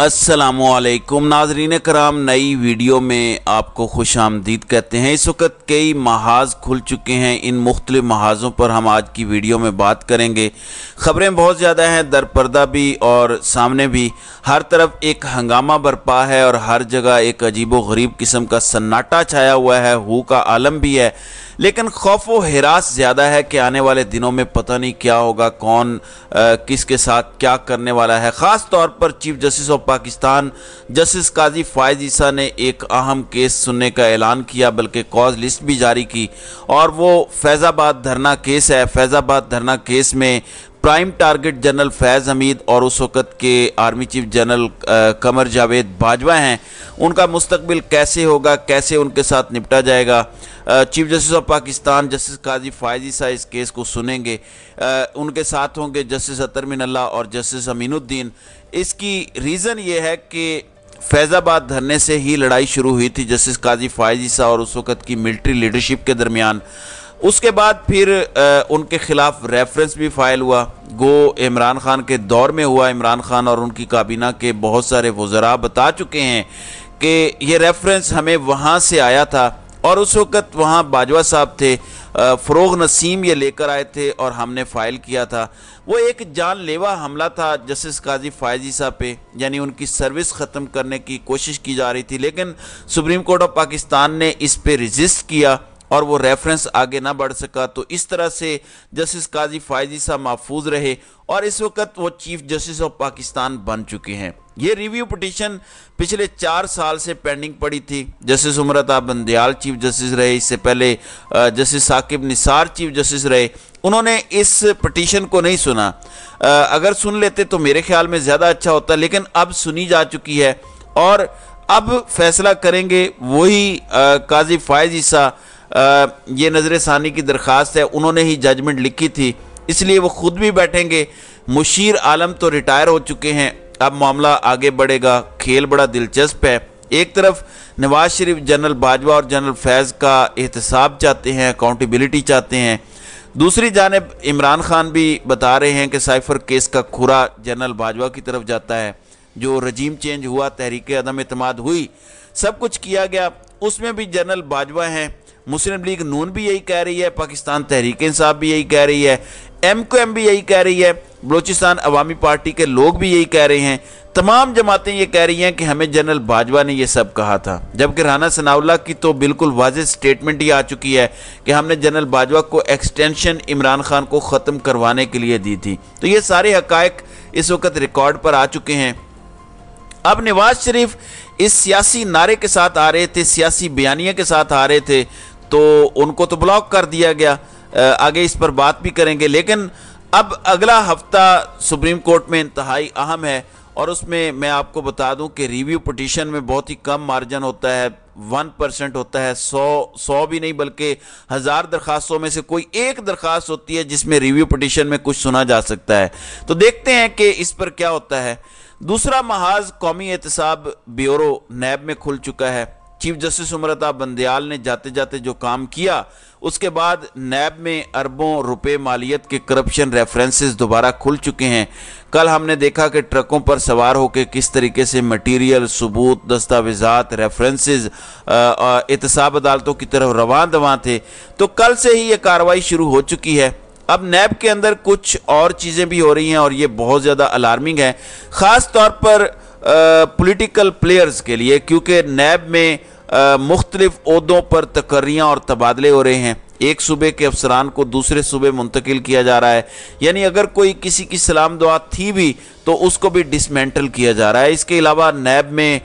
असलकुम नाजरीन कराम नई वीडियो में आपको खुश आमदीद कहते हैं इस वक्त कई महाज खुल चुके हैं इन मुख्तलि महाजों पर हम आज की वीडियो में बात करेंगे ख़बरें बहुत ज़्यादा हैं दरपर्दा भी और सामने भी हर तरफ एक हंगामा बरपा है और हर जगह एक अजीब व गरीब किस्म का सन्नाटा छाया हुआ है हु का आलम भी है लेकिन खौफ व हरास ज़्यादा है कि आने वाले दिनों में पता नहीं क्या होगा कौन किसके साथ क्या करने वाला है ख़ास तौर पर chief justice of Pakistan justice Qazi Faez Isa ने एक अहम केस सुनने का ऐलान किया बल्कि कॉज लिस्ट भी जारी की और वो फैज़ाबाद धरना केस है फैज़ाबाद धरना केस में prime target general Faiz Hameed और उस वक़्त के army chief general Qamar Javed Bajwa हैं उनका मुस्तबिल कैसे होगा कैसे उनके साथ निपटा जाएगा chief justice of Pakistan justice Qazi Faez साह इस केस को सुनेंगे उनके साथ होंगे जस्टिस अतर मिनल्ला और जस्टिस अमीनुद्दीन इसकी रीज़न ये है कि फैज़ाबाद धरने से ही लड़ाई शुरू हुई थी जस्टिस काजी फायजी साह और उस वक़्त की मिलिट्री लीडरशिप के दरमियान उसके बाद फिर आ, उनके खिलाफ रेफरेंस भी फाइल हुआ गो इमरान खान के दौर में हुआ इमरान खान और उनकी काबीना के बहुत सारे वज़रा बता चुके हैं कि ये रेफरेंस हमें वहाँ से आया था और उस वक़्त वहाँ बाजवा साहब थे फ़रोग नसीम ये लेकर आए थे और हमने फ़ाइल किया था वो एक जानलेवा हमला था जस्टिस काजी फायजी साहब पे यानी उनकी सर्विस ख़त्म करने की कोशिश की जा रही थी लेकिन सुप्रीम कोर्ट ऑफ पाकिस्तान ने इस पर रजिस्ट किया और वो रेफरेंस आगे ना बढ़ सका तो इस तरह से जस्टिस काजी फायजी साहब महफूज रहे और इस वक्त वो चीफ जस्टिस ऑफ पाकिस्तान बन चुके हैं ये रिव्यू पटिशन पिछले चार साल से पेंडिंग पड़ी थी justice Umar Ata Bandial chief justice रहे इससे पहले justice Saqib Nisar chief justice रहे उन्होंने इस पटिशन को नहीं सुना अगर सुन लेते तो मेरे ख्याल में ज़्यादा अच्छा होता लेकिन अब सुनी जा चुकी है और अब फैसला करेंगे वही काजी फ़ायजी साहब ये नज़र षानी की दरख्वास्त है उन्होंने ही जजमेंट लिखी थी इसलिए वो खुद भी बैठेंगे मुशीर आलम तो रिटायर हो चुके हैं अब मामला आगे बढ़ेगा खेल बड़ा दिलचस्प है एक तरफ नवाज शरीफ जनरल बाजवा और जनरल फैज़ का एहतसाब चाहते हैं अकाउंटेबिलिटी चाहते हैं दूसरी जानब इमरान खान भी बता रहे हैं कि साइफर केस का खुरा जनरल बाजवा की तरफ जाता है जो रजीम चेंज हुआ तहरीक अदम अतमाद हुई सब कुछ किया गया उसमें भी जनरल बाजवा हैं मुस्लिम लीग नून भी यही कह रही है पाकिस्तान तहरीक इंसाफ भी यही कह रही है एम क्यू एम भी यही कह रही है बलोचिस्तान अवामी पार्टी के लोग भी यही कह रहे हैं तमाम जमातें ये कह रही हैं कि हमें जनरल बाजवा ने यह सब कहा था जबकि राना सनाउल्ला की तो बिल्कुल वाज स्टेटमेंट ही आ चुकी है कि हमने जनरल बाजवा को एक्सटेंशन इमरान खान को ख़त्म करवाने के लिए दी थी तो ये सारे हकायक इस वक्त रिकॉर्ड पर आ चुके हैं अब नवाज शरीफ इस सियासी नारे के साथ आ रहे थे सियासी बयानिया के साथ आ रहे थे तो उनको तो ब्लॉक कर दिया गया आगे इस पर बात भी करेंगे लेकिन अब अगला हफ्ता सुप्रीम कोर्ट में इंतहाई अहम है और उसमें मैं आपको बता दूं कि रिव्यू पटिशन में बहुत ही कम मार्जिन होता है वन परसेंट होता है सौ सौ भी नहीं बल्कि हज़ार दरखास्तों में से कोई एक दरखास्त होती है जिसमें रिव्यू पटिशन में कुछ सुना जा सकता है तो देखते हैं कि इस पर क्या होता है दूसरा महाज कौमी एहतसाब ब्यूरो नैब में खुल चुका है चीफ जस्टिस उम्रता बंदयाल ने जाते जाते जो काम किया उसके बाद नैब में अरबों रुपए मालियत के करप्शन रेफरेंसेस दोबारा खुल चुके हैं कल हमने देखा कि ट्रकों पर सवार होकर किस तरीके से मटेरियल सबूत दस्तावेजात रेफरेंसेस एहतसाब अदालतों की तरफ रवान दवा थे तो कल से ही ये कार्रवाई शुरू हो चुकी है अब नैब के अंदर कुछ और चीज़ें भी हो रही हैं और ये बहुत ज़्यादा अलार्मिंग है ख़ास तौर पर पॉलिटिकल प्लेयर्स के लिए क्योंकि नैब में मुख्तलिफ़ पर तकर्रियाँ और तबादले हो रहे हैं एक सूबे के अफसरान को दूसरे सूबे मुंतकिल किया जा रहा है यानी अगर कोई किसी की सलाम दुआ थी भी तो उसको भी डिसमेंटल किया जा रहा है इसके अलावा नैब में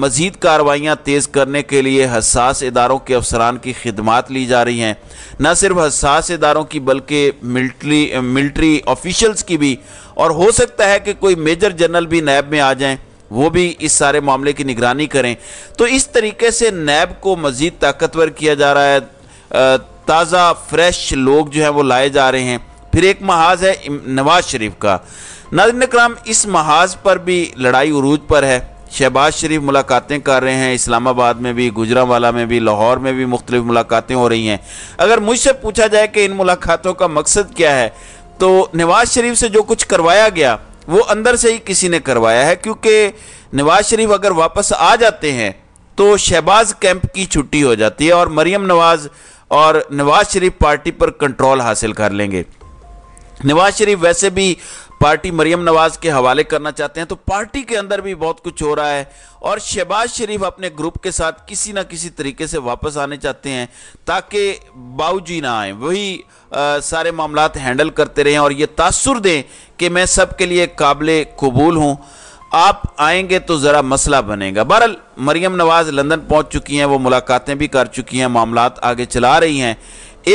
मजीद कार्रवाइयाँ तेज़ करने के लिए हसास इदारों के अफसरान की खदमात ली जा रही हैं न सिर्फ हसास इदारों की बल्कि मिल्ट्री मिल्ट्री ऑफिशल्स की भी और हो सकता है कि कोई मेजर जनरल भी नैब में आ जाएँ वो भी इस सारे मामले की निगरानी करें तो इस तरीके से नैब को मज़ीद ताकतवर किया जा रहा है आ, ताज़ा फ्रेश लोग जो हैं वो लाए जा रहे हैं फिर एक महाज है नवाज शरीफ का नादिन कराम इस महाज पर भी लड़ाई उरूज पर है शहबाज शरीफ मुलाकातें कर रहे हैं इस्लामाबाद में भी गुजरावाला में भी लाहौर में भी मुख्तलिफ मुलाकातें हो रही हैं अगर मुझसे पूछा जाए कि इन मुलाकातों का मकसद क्या है तो नवाज शरीफ से जो कुछ करवाया गया वो अंदर से ही किसी ने करवाया है क्योंकि नवाज शरीफ अगर वापस आ जाते हैं तो शहबाज कैंप की छुट्टी हो जाती है और मरियम नवाज़ और नवाज शरीफ पार्टी पर कंट्रोल हासिल कर लेंगे नवाज शरीफ वैसे भी पार्टी मरियम नवाज के हवाले करना चाहते हैं तो पार्टी के अंदर भी बहुत कुछ हो रहा है और शहबाज शरीफ अपने ग्रुप के साथ किसी ना किसी तरीके से वापस आने चाहते हैं ताकि बाऊजी ना आए वही आ, सारे मामला हैंडल करते रहें और ये तासुर दें कि मैं सबके लिए काबिल कबूल हूँ आप आएंगे तो ज़रा मसला बनेगा बहरल मरियम नवाज लंदन पहुंच चुकी हैं वो मुलाकातें भी कर चुकी हैं मामला आगे चला रही हैं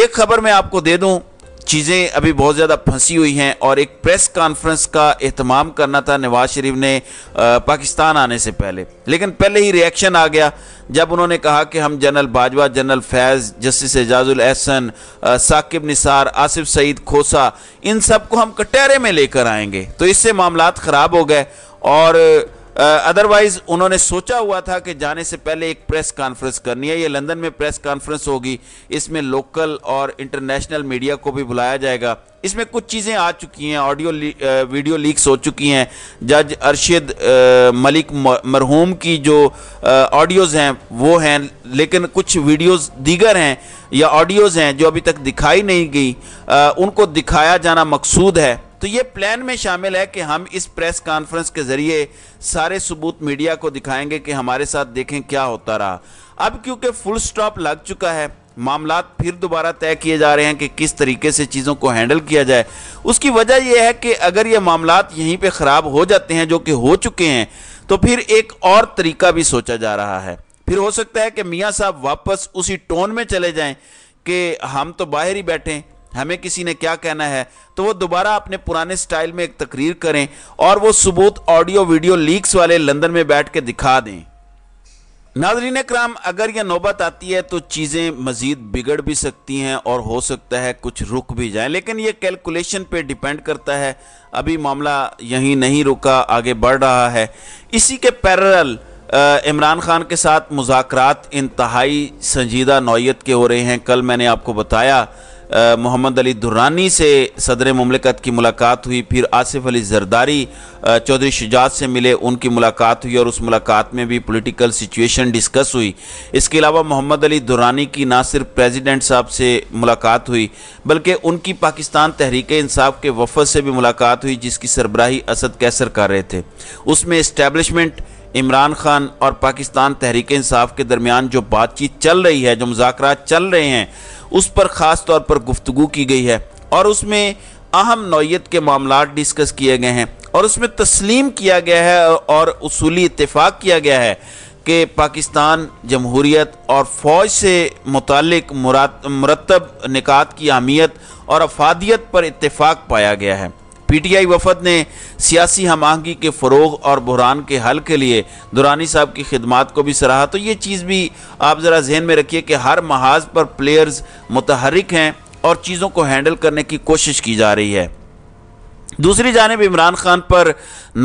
एक खबर मैं आपको दे दूं चीज़ें अभी बहुत ज़्यादा फंसी हुई हैं और एक प्रेस कॉन्फ्रेंस का अहतमाम करना था नवाज शरीफ ने पाकिस्तान आने से पहले लेकिन पहले ही रिएक्शन आ गया जब उन्होंने कहा कि हम general Bajwa general Faiz justice Ijazul Ahsan Saqib Nisar Asif Saeed Khosa इन सब को हम कटहरे में लेकर आएंगे तो इससे मामला ख़राब हो गए और अदरवाइज उन्होंने सोचा हुआ था कि जाने से पहले एक प्रेस कॉन्फ्रेंस करनी है ये लंदन में प्रेस कॉन्फ्रेंस होगी इसमें लोकल और इंटरनेशनल मीडिया को भी बुलाया जाएगा इसमें कुछ चीज़ें आ चुकी हैं ऑडियो ली, वीडियो लीक्स हो चुकी हैं जज अरशद मलिक मरहूम की जो ऑडियोज़ हैं वो हैं लेकिन कुछ वीडियोज़ दीगर हैं या ऑडियोज़ हैं जो अभी तक दिखाई नहीं गई उनको दिखाया जाना मकसूद है तो ये प्लान में शामिल है कि हम इस प्रेस कॉन्फ्रेंस के जरिए सारे सबूत मीडिया को दिखाएंगे कि हमारे साथ देखें क्या होता रहा अब क्योंकि फुल स्टॉप लग चुका है मामला फिर दोबारा तय किए जा रहे हैं कि किस तरीके से चीज़ों को हैंडल किया जाए उसकी वजह यह है कि अगर ये मामला यहीं पे ख़राब हो जाते हैं जो कि हो चुके हैं तो फिर एक और तरीका भी सोचा जा रहा है फिर हो सकता है कि मियाँ साहब वापस उसी टोन में चले जाएं कि हम तो बाहर ही बैठें हमें किसी ने क्या कहना है तो वो दोबारा अपने पुराने स्टाइल में एक तकरीर करें और वो सबूत ऑडियो वीडियो लीक्स वाले लंदन में बैठ के दिखा दें नाजरीन कराम अगर यह नौबत आती है तो चीज़ें मज़ीद बिगड़ भी सकती हैं और हो सकता है कुछ रुक भी जाए लेकिन यह कैलकुलेशन पे डिपेंड करता है अभी मामला यहीं नहीं रुका आगे बढ़ रहा है इसी के पैरल इमरान खान के साथ मुजाकर इंतहाई संजीदा नौीयत के हो रहे हैं कल मैंने आपको बताया मोहम्मद अली दुर्रानी से सदर ममलिकत की मुलाकात हुई फिर आसिफ अली जरदारी चौधरी शुजात से मिले उनकी मुलाकात हुई और उस मुलाकात में भी पॉलिटिकल सिचुएशन डिस्कस हुई इसके अलावा मोहम्मद अली दुर्रानी की ना सिर्फ प्रेसिडेंट साहब से मुलाकात हुई बल्कि उनकी पाकिस्तान तहरीक इंसाफ के वफद से भी मुलाकात हुई जिसकी सरबराही असद कैसर कर रहे थे उसमें इस्टेबलिशमेंट इमरान खान और पाकिस्तान तहरीक इंसाफ के दरमियान जो बातचीत चल रही है जो मुजाकर चल रहे हैं उस पर ख़ास तौर पर गुफ्तु की गई है और उसमें अहम नौीयत के मामला डिस्कस किए गए हैं और उसमें तस्लीम किया गया है और असूली इतफाक़ किया गया है कि पाकिस्तान जमहूरीत और फ़ौज से मुतक मुरतब निकात की अहमियत और अफादियत पर इतफ़ाक़ पाया गया है पीटीआई वफद ने सियासी हम आहंगी के फ़रोग और बहरान के हल के लिए दुरानी साहब की खिदमत को भी सराहा तो ये चीज़ भी आप ज़रा जहन में रखिए कि हर महाज पर प्लेयर्स मतहरक हैं और चीज़ों को हैंडल करने की कोशिश की जा रही है दूसरी जानब इमरान खान पर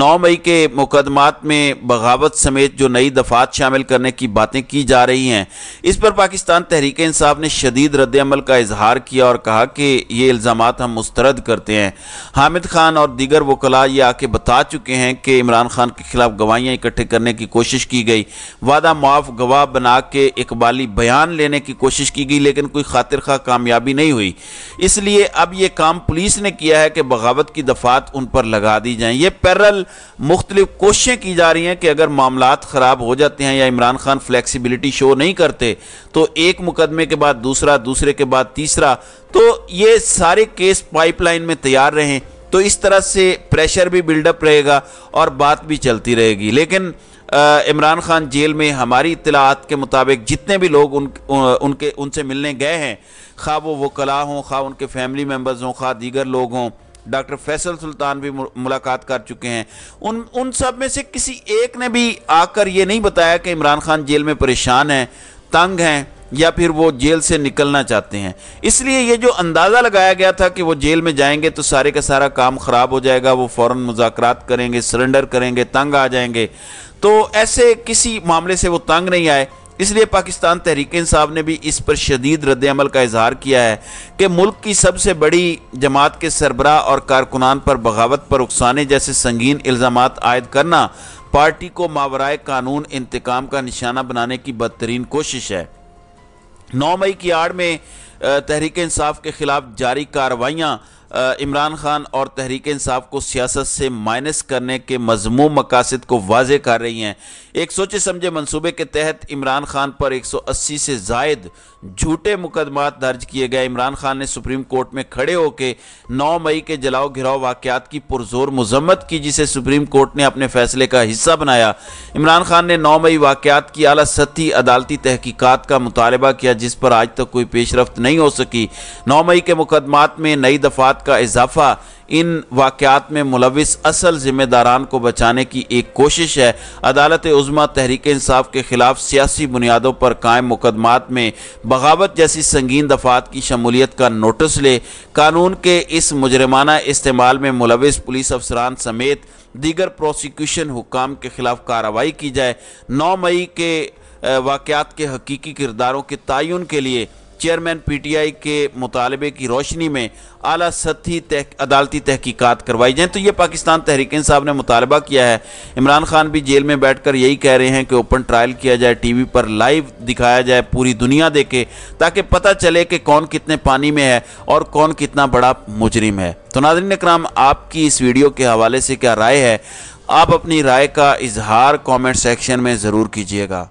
नौ मई के मुकदमात में बगावत समेत जो नई दफात शामिल करने की बातें की जा रही हैं इस पर पाकिस्तान तहरीक इंसाफ ने शदीद रद्दमल का इजहार किया और कहा कि ये इल्ज़ाम हम मुस्तरद करते हैं हामिद खान और दीगर वकला ये आके बता चुके हैं कि इमरान खान के खिलाफ गवाहियाँ इकट्ठे करने की कोशिश की गई वादा मुआफ गवाह बना के इकबाली बयान लेने की कोशिश की गई लेकिन कोई खातिर खा कामयाबी नहीं हुई इसलिए अब ये काम पुलिस ने किया है कि बगावत की दफात उन पर लगा दी जाए ये पैरल मुख्तलिफ कोशिशें की जा रही हैं कि अगर मामला ख़राब हो जाते हैं या इमरान खान फ्लैक्सीबिलिटी शो नहीं करते तो एक मुकदमे के बाद दूसरा दूसरे के बाद तीसरा तो ये सारे केस पाइपलाइन में तैयार रहें तो इस तरह से प्रेशर भी बिल्डअप रहेगा और बात भी चलती रहेगी लेकिन इमरान खान जेल में हमारी इतलात के मुताबिक जितने भी लोग उन, उनके उनसे मिलने गए हैं खा वो वकला हों खा उनके फैमिली मेम्बर्स हों खा दीगर लोग हों डॉक्टर फैसल सुल्तान भी मुलाकात कर चुके हैं उन उन सब में से किसी एक ने भी आकर ये नहीं बताया कि इमरान खान जेल में परेशान हैं तंग हैं या फिर वो जेल से निकलना चाहते हैं इसलिए ये जो अंदाज़ा लगाया गया था कि वो जेल में जाएंगे तो सारे का सारा काम ख़राब हो जाएगा वो फ़ौर मुजाकर करेंगे सरेंडर करेंगे तंग आ जाएंगे तो ऐसे किसी मामले से वो तंग नहीं आए इसलिए पाकिस्तान तहरीक इंसाफ ने भी इस पर शदीद रद्दमल का इजहार किया है कि मुल्क की सबसे बड़ी जमात के सरबराह और कारकुनान पर बगावत पर उकसाने जैसे संगीन इल्ज़ाम आयद करना पार्टी को मावराए कानून इंतकाम का निशाना बनाने की बदतरीन कोशिश है नौ मई की आड़ में तहरीक इंसाफ के खिलाफ जारी कार्रवाइयाँ इमरान खान और तहरीक इंसाफ को सियासत से माइनस करने के मजमू मकासद को वाज कर रही हैं एक सोचे समझे मनसूबे के तहत इमरान खान पर 180 से जायद झूठे मुकदमात दर्ज किए गए इमरान खान ने सुप्रीम कोर्ट में खड़े होकर नौ मई के जलाओ घिराव वाकत की पुरजोर मजम्मत की जिसे सुप्रीम कोर्ट ने अपने फैसले का हिस्सा बनाया इमरान खान ने नौ मई वाकत की अला सती अदालती तहकीकत का मुतालबा किया जिस पर आज तक कोई पेशरफ नहीं हो सकी नौ मई के मुकदमात में नई दफात का इजाफा इन वाक़ात में मुलविस असल ज़िम्मेदारान को बचाने की एक कोशिश है अदालत उज़मा तहरीक इंसाफ के ख़िलाफ़ सियासी बुनियादों पर कायम मुकदमात में बगावत जैसी संगीन दफात की शमूलियत का नोटिस ले कानून के इस मुजरमाना इस्तेमाल में मुलविस पुलिस अफसरान समेत दीगर प्रोसिक्यूशन हुकाम के ख़िलाफ़ कार्रवाई की जाए नौ मई के वाक़ात के हकीकी किरदारों के तयन के लिए चेयरमैन पीटीआई के मुतालबे की रोशनी में अला सतही तह, अदालती तहकीकत करवाई जाए तो ये पाकिस्तान तहरीक साहब ने मुतालबा किया है इमरान खान भी जेल में बैठ कर यही कह रहे हैं कि ओपन ट्रायल किया जाए टी वी पर लाइव दिखाया जाए पूरी दुनिया देखे ताकि पता चले कि कौन कितने पानी में है और कौन कितना बड़ा मुजरिम है तो नादरीन कराम आपकी इस वीडियो के हवाले से क्या राय है आप अपनी राय का इजहार कॉमेंट सेक्शन में ज़रूर कीजिएगा